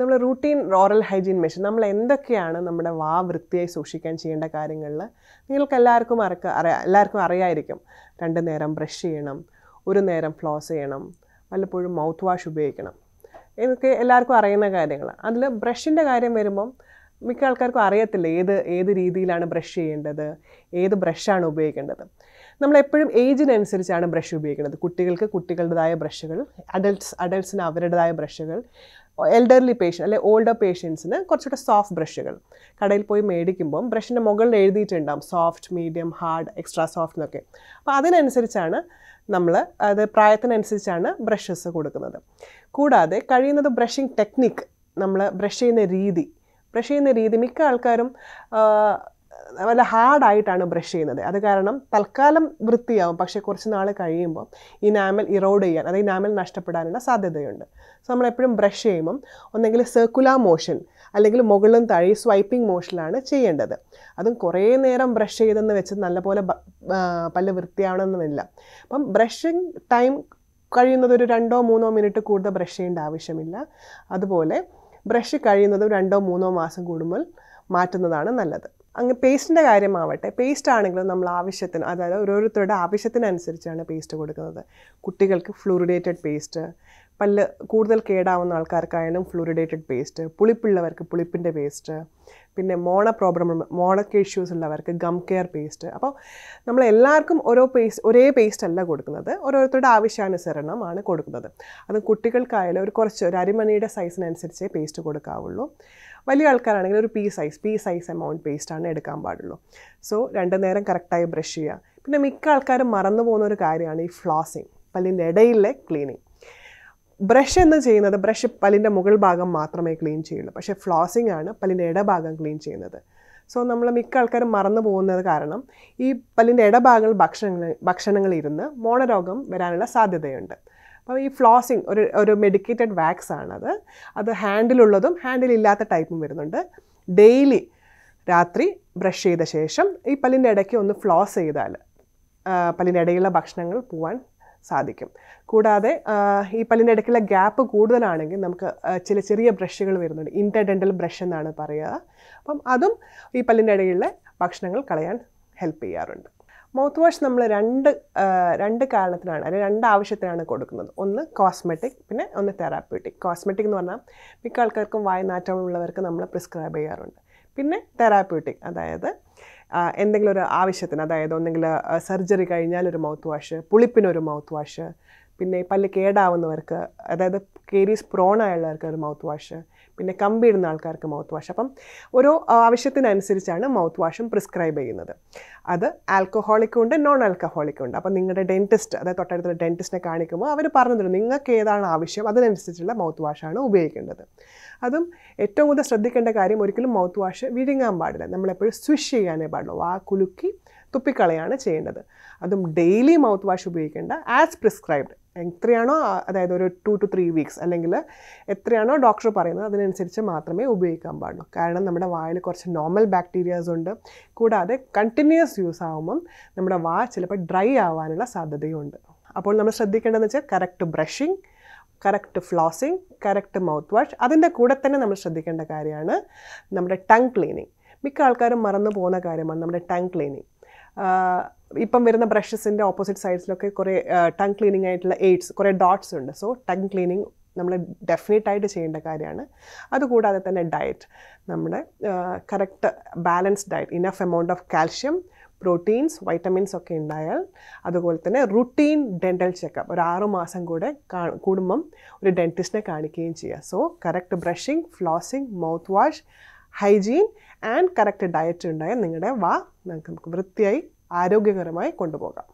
നമ്മൾ routine oral hygiene measure നമ്മൾ എന്തൊക്കെയാണ് നമ്മുടെ വാ വൃത്തിയായി സൂക്ഷിക്കാൻ ചെയ്യേണ്ട കാര്യങ്ങളിൽ നിങ്ങൾക്ക് എല്ലാവർക്കും അറിക്ക അറിയാം എല്ലാവർക്കും അറിയായിരിക്കും രണ്ട് നേരം ബ്രഷ് ചെയ്യണം ഒരു നേരം ഫ്ലോസ് ചെയ്യണം വല്ലപ്പോഴും മൗത്ത് വാഷ് ഉപയോഗിക്കണം എന്നൊക്കെ എല്ലാവർക്കും അറിയുന്ന കാര്യങ്ങളാണ് അതിൽ ബ്രഷിൻ്റെ കാര്യം വരുമ്പം മിക്ക ആൾക്കാർക്കും അറിയത്തില്ല ഏത് ഏത് രീതിയിലാണ് ബ്രഷ് ചെയ്യേണ്ടത് ഏത് ബ്രഷാണ് ഉപയോഗിക്കേണ്ടത് നമ്മൾ എപ്പോഴും ഏജിനനുസരിച്ചാണ് ബ്രഷ് ഉപയോഗിക്കുന്നത് കുട്ടികൾക്ക് കുട്ടികളുടേതായ ബ്രഷുകൾ അഡൽട്ട്സ് അഡൽട്ട്സിന് അവരുടേതായ ബ്രഷുകൾ എൽഡർലി പേഷ്യൻ അല്ലെ ഓൾഡർ പേഷ്യൻസിന് കുറച്ചുകൂടെ സോഫ്റ്റ് ബ്രഷുകൾ കടയിൽ പോയി മേടിക്കുമ്പം ബ്രഷിൻ്റെ മുകളിൽ എഴുതിയിട്ടുണ്ടാകും soft medium hard extra soft എന്നൊക്കെ അപ്പോൾ അതിനനുസരിച്ചാണ് നമ്മൾ അത് പ്രായത്തിനനുസരിച്ചാണ് ബ്രഷസ് കൊടുക്കുന്നത് കൂടാതെ കഴിയുന്നത് ബ്രഷിംഗ് ടെക്നിക്ക് നമ്മൾ ബ്രഷ് ചെയ്യുന്ന രീതി ബ്രഷ് ചെയ്യുന്ന രീതി മിക്ക ആൾക്കാരും വല്ല ഹാർഡായിട്ടാണ് ബ്രഷ് ചെയ്യുന്നത് അത് കാരണം തൽക്കാലം വൃത്തിയാവും പക്ഷേ കുറച്ച് നാൾ കഴിയുമ്പോൾ ഈ നാമൽ ഇറോഡ് ചെയ്യാൻ അതായത് നാമൽ നഷ്ടപ്പെടാനുള്ള സാധ്യതയുണ്ട് സോ നമ്മളെപ്പോഴും ബ്രഷ് ചെയ്യുമ്പം ഒന്നെങ്കിൽ സർക്കുലർ മോഷൻ അല്ലെങ്കിൽ മുകളിലും താഴെ സ്വൈപ്പിംഗ് മോഷനിലാണ് ചെയ്യേണ്ടത് അതും കുറേ നേരം ബ്രഷ് ചെയ്തെന്ന് വെച്ച് നല്ലപോലെ പല്ല് വൃത്തിയാവണമെന്നില്ല അപ്പം ബ്രഷിങ് ടൈം കഴിയുന്നത് ഒരു രണ്ടോ മൂന്നോ മിനിറ്റ് കൂടുതൽ ബ്രഷ് ചെയ്യേണ്ട ആവശ്യമില്ല അതുപോലെ ബ്രഷ് കഴിയുന്നതും രണ്ടോ മൂന്നോ മാസം കൂടുമ്പോൾ മാറ്റുന്നതാണ് നല്ലത് അങ്ങ് പേസ്റ്റിൻ്റെ കാര്യമാവട്ടെ പേസ്റ്റ് ആണെങ്കിലും നമ്മൾ ആവശ്യത്തിന് അതായത് ഓരോരുത്തരുടെ ആവശ്യത്തിനനുസരിച്ചാണ് പേസ്റ്റ് കൊടുക്കുന്നത് കുട്ടികൾക്ക് ഫ്ലൂറിഡേറ്റഡ് പേസ്റ്റ് പല്ല് കൂടുതൽ കേടാവുന്ന ആൾക്കാർക്കായാലും ഫ്ലൂറിഡേറ്റഡ് പേസ്റ്റ് പുളിപ്പുള്ളവർക്ക് പുളിപ്പിൻ്റെ പേസ്റ്റ് പിന്നെ മോണ പ്രോബ്ലം മോണക്ക് ഇഷ്യൂസ് ഉള്ളവർക്ക് ഗം കെയർ പേസ്റ്റ് അപ്പോൾ നമ്മൾ എല്ലാവർക്കും ഓരോ പേസ്റ്റ് ഒരേ പേസ്റ്റ് അല്ല കൊടുക്കുന്നത് ഓരോരുത്തരുടെ ആവശ്യാനുസരണമാണ് കൊടുക്കുന്നത് അത് കുട്ടികൾക്കായാലും ഒരു കുറച്ച് ഒരു അരിമണിയുടെ സൈസിനനുസരിച്ചേ പേസ്റ്റ് കൊടുക്കാവുള്ളൂ വലിയ ആൾക്കാരാണെങ്കിൽ ഒരു pea size pea size amount പേസ്റ്റാണ് എടുക്കാൻ പാടുള്ളൂ സോ രണ്ട് നേരം കറക്റ്റായി ബ്രഷ് ചെയ്യുക പിന്നെ മിക്ക ആൾക്കാരും മറന്നു പോകുന്ന ഒരു കാര്യമാണ് ഈ ഫ്ലോസിങ് പല്ലിൻ്റെ ഇടയിലെ ക്ലീനിങ് ബ്രഷ് എന്ന് ചെയ്യുന്നത് ബ്രഷ് പല്ലിൻ്റെ മുകൾ ഭാഗം മാത്രമേ ക്ലീൻ ചെയ്യുള്ളൂ പക്ഷേ ഫ്ലോസിംഗ് ആണ് പല്ലിൻ്റെ ഇടഭാഗം ക്ലീൻ ചെയ്യുന്നത് സോ നമ്മൾ മിക്ക ആൾക്കാരും മറന്നു പോകുന്നത് കാരണം ഈ പല്ലിൻ്റെ ഇടഭാഗങ്ങൾ ഭക്ഷണങ്ങൾ ഭക്ഷണങ്ങൾ ഇരുന്ന് മോണരോഗം വരാനുള്ള സാധ്യതയുണ്ട് അപ്പോൾ ഈ ഫ്ലോസിങ് ഒരു ഒരു മെഡിക്കേറ്റഡ് വാക്സ് ആണത് അത് ഹാൻഡിലുള്ളതും ഹാൻഡിലില്ലാത്ത ടൈപ്പും വരുന്നുണ്ട് ഡെയിലി രാത്രി ബ്രഷ് ചെയ്ത ശേഷം ഈ പല്ലിൻ്റെ ഇടയ്ക്ക് ഒന്ന് ഫ്ലോസ് ചെയ്താൽ പല്ലിൻ്റെ ഇടയിലുള്ള ഭക്ഷണങ്ങൾ പോവാൻ സാധിക്കും കൂടാതെ ഈ പല്ലിൻ്റെ ഇടയ്ക്കുള്ള ഗ്യാപ്പ് കൂടുതലാണെങ്കിൽ നമുക്ക് ചില ചെറിയ ബ്രഷുകൾ വരുന്നുണ്ട് ഇൻ്റർഡെൻ്റൽ ബ്രഷ് എന്നാണ് പറയുക അപ്പം അതും ഈ പല്ലിൻ്റെ ഇടയിലുള്ള ഭക്ഷണങ്ങൾ കളയാൻ ഹെൽപ്പ് ചെയ്യാറുണ്ട് മൗത്ത് വാഷ് നമ്മൾ രണ്ട് രണ്ട് കാരണത്തിനാണ് അല്ലെങ്കിൽ രണ്ട് ആവശ്യത്തിനാണ് കൊടുക്കുന്നത് ഒന്ന് കോസ്മെറ്റിക് പിന്നെ ഒന്ന് തെറാപ്യൂട്ടിക് കോസ്മെറ്റിക് എന്ന് പറഞ്ഞാൽ മിക്ക ആൾക്കാർക്കും വായനാറ്റമുള്ളവർക്ക് നമ്മൾ പ്രിസ്ക്രൈബ് ചെയ്യാറുണ്ട് പിന്നെ തെറാപ്യൂട്ടിക് അതായത് എന്തെങ്കിലും ഒരു ആവശ്യത്തിന് അതായത് ഒന്നെങ്കിൽ സർജറി കഴിഞ്ഞാൽ ഒരു മൗത്ത് വാഷ് പുളിപ്പിനൊരു മൗത്ത് വാഷ് പിന്നെ പല്ല് കേടാവുന്നവർക്ക് അതായത് കേരീസ് പ്രോൺ ആയുള്ളവർക്ക് ഒരു മൗത്ത് വാഷ് പിന്നെ കമ്പി ഇടുന്ന ആൾക്കാർക്ക് മൗത്ത് വാഷ് അപ്പം ഓരോ ആവശ്യത്തിനനുസരിച്ചാണ് മൗത്ത് വാഷും പ്രിസ്ക്രൈബ് ചെയ്യുന്നത് അത് ആൽക്കഹോളിക്കും ഉണ്ട് നോൺ ആൽക്കഹോളിക്കും ഉണ്ട് അപ്പോൾ നിങ്ങളുടെ ഡെൻറ്റിസ്റ്റ് അതായത് തൊട്ടടുത്തുള്ള ഡെൻറ്റിസ്റ്റിനെ കാണിക്കുമ്പോൾ അവർ പറഞ്ഞു തരും നിങ്ങൾക്ക് ഏതാണ് ആവശ്യം അതിനനുസരിച്ചുള്ള മൗത്ത് വാഷാണ് ഉപയോഗിക്കേണ്ടത് അതും ഏറ്റവും കൂടുതൽ ശ്രദ്ധിക്കേണ്ട കാര്യം ഒരിക്കലും മൗത്ത് വാഷ് വിഴുങ്ങാൻ പാടില്ല നമ്മളെപ്പോഴും സ്വിഷ് ചെയ്യാനേ പാടുള്ളൂ വാ കുലുക്കി തുപ്പിക്കളയാണ് ചെയ്യേണ്ടത് അതും ഡെയിലി മൗത്ത് വാഷ് ഉപയോഗിക്കേണ്ട ആസ് പ്രിസ്ക്രൈബ്ഡ് എത്രയാണോ അതായത് ഒരു ടു ടു ത്രീ വീക്സ് അല്ലെങ്കിൽ എത്രയാണോ ഡോക്ടർ പറയുന്നത് അതിനനുസരിച്ച് മാത്രമേ ഉപയോഗിക്കാൻ പാടുള്ളൂ കാരണം നമ്മുടെ വായിൽ കുറച്ച് നോർമൽ ബാക്ടീരിയാസ് ഉണ്ട് കൂടാതെ കണ്ടിന്യൂസ് യൂസ് ആകുമ്പം നമ്മുടെ വാ ചിലപ്പോൾ ഡ്രൈ ആവാനുള്ള സാധ്യതയുണ്ട് അപ്പോൾ നമ്മൾ ശ്രദ്ധിക്കേണ്ടതെന്ന് വെച്ചാൽ correct brushing correct flossing correct mouth wash അതിൻ്റെ കൂടെ തന്നെ നമ്മൾ ശ്രദ്ധിക്കേണ്ട കാര്യമാണ് നമ്മുടെ ടങ് ക്ലീനിങ് മിക്ക ആൾക്കാരും മറന്നു പോകുന്ന കാര്യമാണ് നമ്മുടെ ടങ് ക്ലീനിങ് ഇപ്പം വരുന്ന ബ്രഷസിൻ്റെ ഓപ്പോസിറ്റ് സൈഡ്സിലൊക്കെ കുറേ ടങ് ക്ലീനിങ് ആയിട്ടുള്ള എയ്ഡ്സ് കുറേ ഡോട്ട്സ് ഉണ്ട് സോ ടങ് ക്ലീനിങ് നമ്മൾ ഡെഫിനറ്റായിട്ട് ചെയ്യേണ്ട കാര്യമാണ് അതുകൂടാതെ തന്നെ ഡയറ്റ് നമ്മുടെ correct balanced diet enough amount of calcium proteins vitamins ഒക്കെ ഉണ്ടായാൽ അതുപോലെ തന്നെ റുട്ടീൻ ഡെൻ്റൽ ചെക്കപ്പ് ഒരു ആറു മാസം കൂടെ കുടുംബം ഒരു ഡെൻറ്റിസ്റ്റിനെ കാണിക്കുകയും ചെയ്യുക so correct brushing flossing mouth wash hygiene and correct diet ഉണ്ടായാൽ നിങ്ങളുടെ വാ നമുക്ക് വൃത്തിയായി ആരോഗ്യകരമായി കൊണ്ടുപോകാം